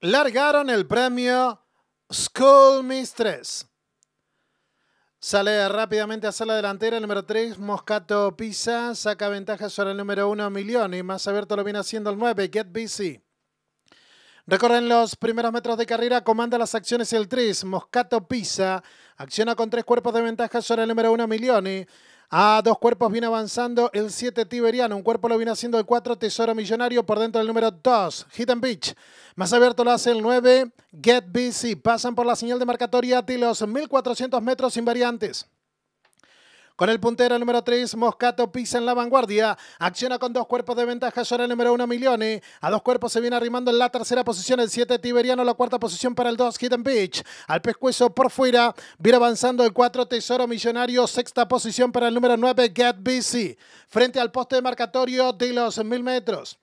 largaron el premio School Mistress. Sale rápidamente hacia la delantera el número 3, Moscato Pisa. Saca ventaja sobre el número 1, Millón. Y más abierto lo viene haciendo el 9, Get Busy. Recorren los primeros metros de carrera, comanda las acciones el 3, Moscato Pisa. Acciona con tres cuerpos de ventaja sobre el número 1, Milioni. A dos cuerpos viene avanzando el 7 Tiberiano. Un cuerpo lo viene haciendo el 4 Tesoro Millonario por dentro del número 2, Hidden Beach. Más abierto lo hace el 9, Get Busy. Pasan por la señal de marcatoria y los 1400 metros invariantes. Con el puntero número 3, Moscato pisa en la vanguardia. Acciona con dos cuerpos de ventaja sobre el número 1, Milione. A dos cuerpos se viene arrimando en la tercera posición el 7, Tiberiano. La cuarta posición para el 2, Hidden Beach. Al pescuezo por fuera. Viene avanzando el 4, Tesoro Millonario. Sexta posición para el número 9, Get Busy. Frente al poste de marcatorio de los mil metros.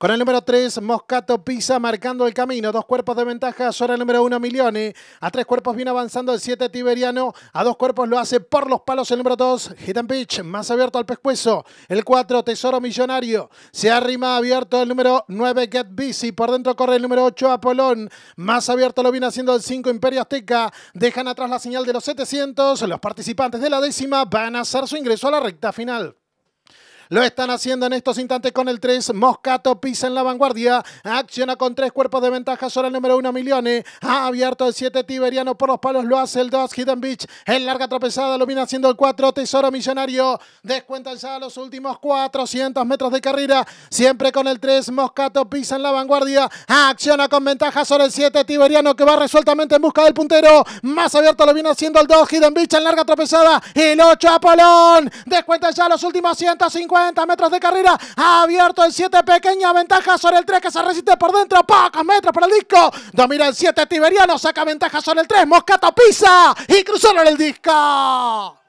Con el número 3, Moscato Pisa marcando el camino. Dos cuerpos de ventaja sobre el número 1, Milione. A tres cuerpos viene avanzando el 7, Tiberiano. A dos cuerpos lo hace por los palos el número 2, Hit and Pitch. Más abierto al pescuezo. El 4, Tesoro Millonario. Se arrima abierto el número 9, Get Busy. Por dentro corre el número 8, Apolón. Más abierto lo viene haciendo el 5, Imperio Azteca. Dejan atrás la señal de los 700. Los participantes de la décima van a hacer su ingreso a la recta final. Lo están haciendo en estos instantes con el 3. Moscato pisa en la vanguardia. Acciona con tres cuerpos de ventaja sobre el número 1 millones Ha abierto el 7 Tiberiano por los palos. Lo hace el 2 Hidden Beach. En larga tropezada lo viene haciendo el 4 Tesoro Millonario. Descuentan ya los últimos 400 metros de carrera. Siempre con el 3. Moscato pisa en la vanguardia. Acciona con ventaja sobre el 7 Tiberiano que va resueltamente en busca del puntero. Más abierto lo viene haciendo el 2 Hidden Beach en larga tropezada. El 8 Apolón. Descuentan ya los últimos 150. 40 metros de carrera. Ha abierto el 7, pequeña ventaja sobre el 3 que se resiste por dentro. Pocos metros para el disco. Domina el 7 Tiberiano, saca ventaja sobre el 3. Moscato pisa y en el disco.